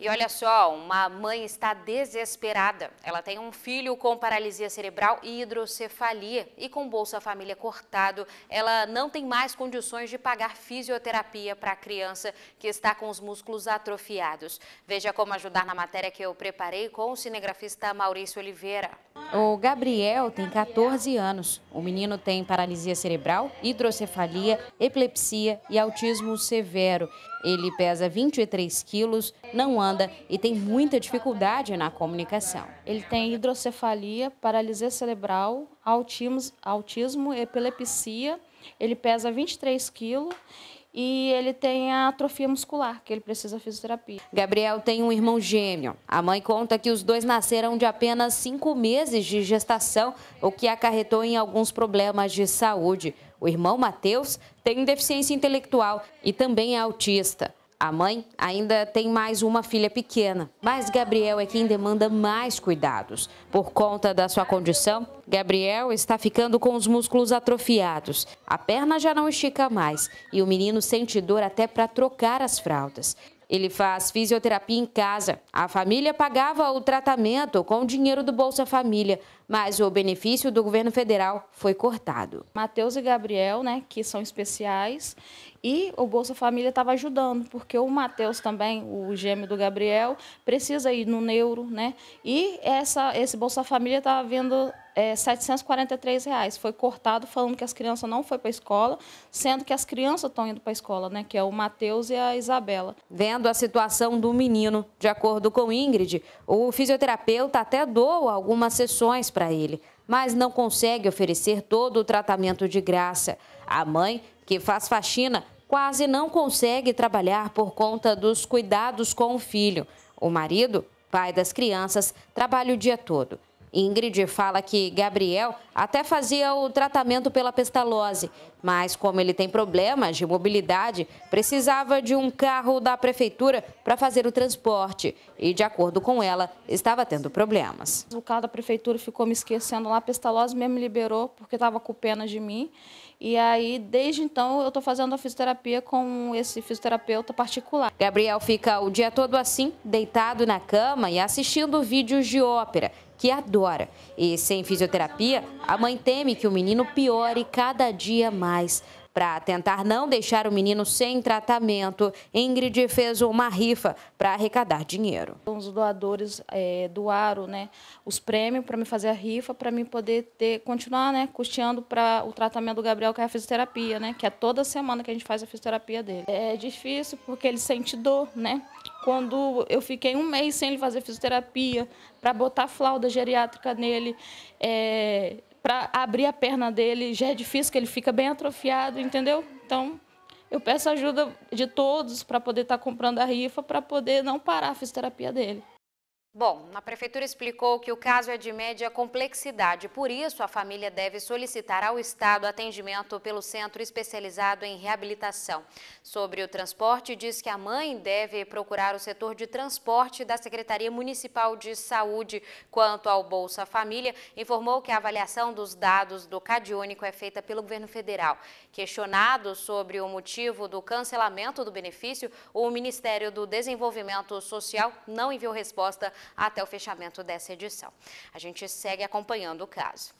E olha só, uma mãe está desesperada. Ela tem um filho com paralisia cerebral e hidrocefalia e com Bolsa Família cortado, ela não tem mais condições de pagar fisioterapia para a criança que está com os músculos atrofiados. Veja como ajudar na matéria que eu preparei com o cinegrafista Maurício Oliveira. O Gabriel tem 14 anos. O menino tem paralisia cerebral, hidrocefalia, epilepsia e autismo severo. Ele pesa 23 quilos, não anda e tem muita dificuldade na comunicação. Ele tem hidrocefalia, paralisia cerebral, autismo, autismo epilepsia, ele pesa 23 quilos e ele tem a atrofia muscular, que ele precisa de fisioterapia. Gabriel tem um irmão gêmeo. A mãe conta que os dois nasceram de apenas cinco meses de gestação, o que acarretou em alguns problemas de saúde. O irmão Matheus tem deficiência intelectual e também é autista. A mãe ainda tem mais uma filha pequena, mas Gabriel é quem demanda mais cuidados. Por conta da sua condição, Gabriel está ficando com os músculos atrofiados. A perna já não estica mais e o menino sente dor até para trocar as fraldas. Ele faz fisioterapia em casa. A família pagava o tratamento com o dinheiro do Bolsa Família, mas o benefício do governo federal foi cortado. Matheus e Gabriel, né, que são especiais, e o Bolsa Família estava ajudando, porque o Matheus também, o gêmeo do Gabriel, precisa ir no neuro, né? E essa, esse Bolsa Família estava vendo é, 743 reais. Foi cortado falando que as crianças não foi para a escola, sendo que as crianças estão indo para a escola, né? Que é o Matheus e a Isabela. Vendo a situação do menino, de acordo com Ingrid, o fisioterapeuta até doa algumas sessões para ele, mas não consegue oferecer todo o tratamento de graça. A mãe que faz faxina, quase não consegue trabalhar por conta dos cuidados com o filho. O marido, pai das crianças, trabalha o dia todo. Ingrid fala que Gabriel até fazia o tratamento pela pestalose, mas como ele tem problemas de mobilidade, precisava de um carro da prefeitura para fazer o transporte e, de acordo com ela, estava tendo problemas. O carro da prefeitura ficou me esquecendo lá, a pestalose mesmo me liberou porque estava com pena de mim. E aí, desde então, eu estou fazendo a fisioterapia com esse fisioterapeuta particular. Gabriel fica o dia todo assim, deitado na cama e assistindo vídeos de ópera que adora. E sem fisioterapia, a mãe teme que o menino piore cada dia mais. Para tentar não deixar o menino sem tratamento, Ingrid fez uma rifa para arrecadar dinheiro. Os doadores é, doaram né, os prêmios para me fazer a rifa, para me poder ter, continuar né, custeando para o tratamento do Gabriel, que é a fisioterapia, né, que é toda semana que a gente faz a fisioterapia dele. É difícil porque ele sente dor, né? quando eu fiquei um mês sem ele fazer fisioterapia, para botar flauda geriátrica nele, é, para abrir a perna dele, já é difícil, que ele fica bem atrofiado, entendeu? Então, eu peço ajuda de todos para poder estar tá comprando a rifa, para poder não parar a fisioterapia dele. Bom, a prefeitura explicou que o caso é de média complexidade, por isso a família deve solicitar ao Estado atendimento pelo centro especializado em reabilitação. Sobre o transporte, diz que a mãe deve procurar o setor de transporte da Secretaria Municipal de Saúde. Quanto ao Bolsa Família, informou que a avaliação dos dados do Cadiônico é feita pelo governo federal. Questionado sobre o motivo do cancelamento do benefício, o Ministério do Desenvolvimento Social não enviou resposta até o fechamento dessa edição. A gente segue acompanhando o caso.